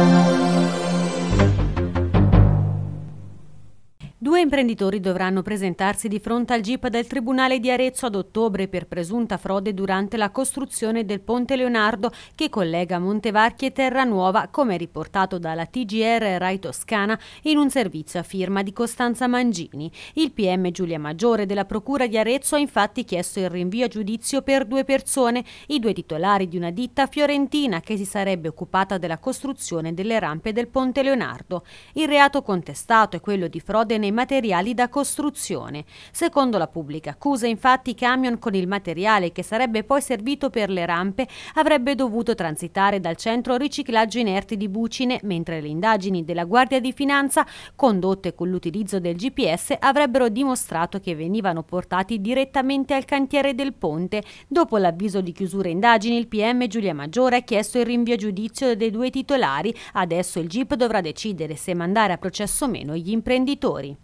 Thank you. Due imprenditori dovranno presentarsi di fronte al GIP del Tribunale di Arezzo ad ottobre per presunta frode durante la costruzione del ponte Leonardo che collega Montevarchi e Terranuova, come riportato dalla TGR Rai Toscana in un servizio a firma di Costanza Mangini. Il PM Giulia Maggiore della Procura di Arezzo ha infatti chiesto il rinvio a giudizio per due persone, i due titolari di una ditta fiorentina che si sarebbe occupata della costruzione delle rampe del ponte Leonardo. Il reato contestato è quello di frode nei i materiali da costruzione. Secondo la pubblica accusa, infatti, camion con il materiale che sarebbe poi servito per le rampe avrebbe dovuto transitare dal centro riciclaggio inerti di Bucine, mentre le indagini della Guardia di Finanza, condotte con l'utilizzo del GPS, avrebbero dimostrato che venivano portati direttamente al cantiere del ponte. Dopo l'avviso di chiusura indagini, il PM Giulia Maggiore ha chiesto il rinvio a giudizio dei due titolari. Adesso il GIP dovrà decidere se mandare a processo o meno gli imprenditori.